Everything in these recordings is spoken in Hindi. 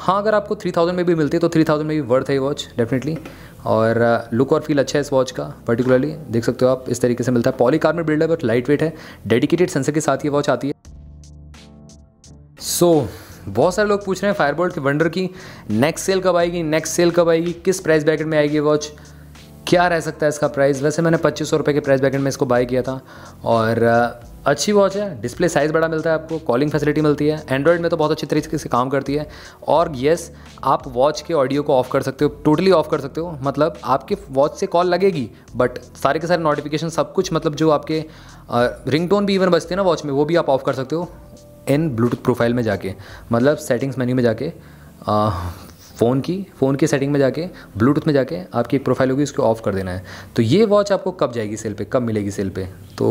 हाँ अगर आपको थ्री थाउजेंड में भी मिलती है तो थ्री थाउजेंड में भी वर्थ है ये वॉच डेफिनेटली और लुक uh, और फील अच्छा है इस वॉच का पर्टिकुलरली देख सकते हो आप इस तरीके से मिलता है पॉलीकार बिल्ड है बट लाइट वेट है डेडिकेटेड सेंसर के साथ ये वॉच आती है सो so, बहुत सारे लोग पूछ रहे हैं फायरबोल्ट के वंडर की नेक्स्ट सेल कब आएगी नेक्स्ट सेल कब आएगी किस प्राइस ब्रैकेट में आएगी वॉच क्या रह सकता है इसका प्राइस वैसे मैंने पच्चीस सौ रुपये के प्राइस ब्रैकेट में इसको बाय किया था और uh, अच्छी वॉच है डिस्प्ले साइज़ बड़ा मिलता है आपको कॉलिंग फैसिलिटी मिलती है एंड्रॉयड में तो बहुत अच्छी तरीके से काम करती है और येस आप वॉच के ऑडियो को ऑफ़ कर सकते हो टोटली ऑफ़ कर सकते हो मतलब आपके वॉच से कॉल लगेगी बट सारे के सारे नोटिफिकेशन सब कुछ मतलब जो आपके रिंग टोन भी इवन बजते हैं ना वॉच में वो भी आप ऑफ़ कर सकते हो इन ब्लूटूथ प्रोफाइल में जाके मतलब सेटिंग्स मेन्यू में जाके फ़ोन की फ़ोन की सेटिंग में जाके ब्लूटूथ में जाके आपकी एक प्रोफाइल होगी उसको ऑफ़ कर देना है तो ये वॉच आपको कब जाएगी सेल पे कब मिलेगी सेल पे तो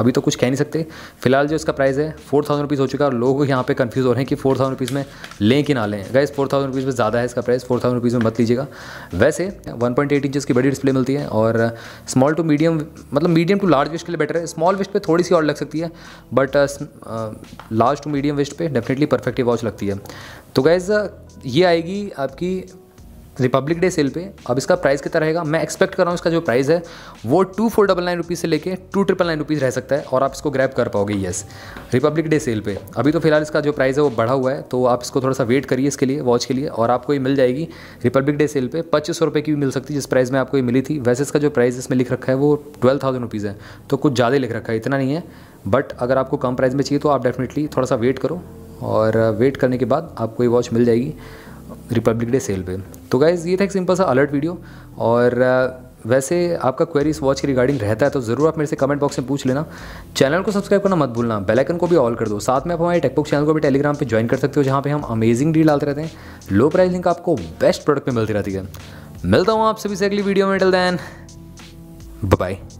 अभी तो कुछ कह नहीं सकते फिलहाल जो इसका प्राइस है फोर थाउजेंड रुपीज़ हो चुका है और लोग यहाँ पे कंफ्यूज हो रहे हैं कि फोर थाउजेंड रुपीज़ में लें कि ना लें गाइस फोर थाउजेंड रुपीज़ में ज़्यादा है इसका प्राइस फोर थाउजेंड रुपीज़ में मत लीजिएगा वैसे वन पॉइंट एट इंचज़ की बड़ी डिस्प्ले मिलती है और स्मॉल टू मीडियम मतलब मीडियम टू लार्ज वेस्ट के लिए बेटर है स्मॉल वेस्ट पर थोड़ी सी और लग सकती है but large to medium wrist पर डेफिनेटली परफेक्टिव वॉच लगती है तो गैज़ ये आएगी आपकी रिपब्लिक डे सेल पे अब इसका प्राइस कितना रहेगा मैं एक्सपेक्ट कर रहा हूँ इसका जो प्राइस है वो two four double nine rupees से लेके टू ट्रिपल नाइन रुपीज़ रह सकता है और आप इसको ग्रैब कर पाओगे येस रिपब्लिक डे सेल पे अभी तो फिलहाल इसका जो प्राइस है वो बढ़ा हुआ है तो आप इसको थोड़ा सा वेट करिए इसके लिए वॉच के लिए और आपको ये मिल जाएगी रिपब्लिक डे सेल पर पच्चीस सौ रुपये की भी मिल सकती है जिस प्राइस में आपको ये मिली थी वैसे इसका जो प्राइस इसमें लिख रखा है वो ट्वेल्व थाउजेंड रुपीज़ है तो कुछ ज़्यादा लिख रखा है इतना नहीं है बट अगर आपको कम प्राइस में चाहिए तो आप डेफिनेटली थोड़ा सा वेट करो और वेट uh, करने के बाद आपको ये वॉच मिल जाएगी रिपब्लिक डे सेल पे तो गाइज़ ये था एक सिंपल सा अलर्ट वीडियो और uh, वैसे आपका क्वेरी इस वॉच के रिगार्डिंग रहता है तो ज़रूर आप मेरे से कमेंट बॉक्स में पूछ लेना चैनल को सब्सक्राइब करना मत भूलना बेल आइकन को भी ऑल कर दो साथ में आप हमारे टेकबुक चैनल को भी टेलीग्राम पे ज्वाइन कर सकते हो जहाँ पे हम अमेजिंग डील डालते रहते हैं लो प्राइस लिंक आपको बेस्ट प्रोडक्ट में मिलती रहती है मिलता हूँ आप सभी से अगली वीडियो में टिल देन बाय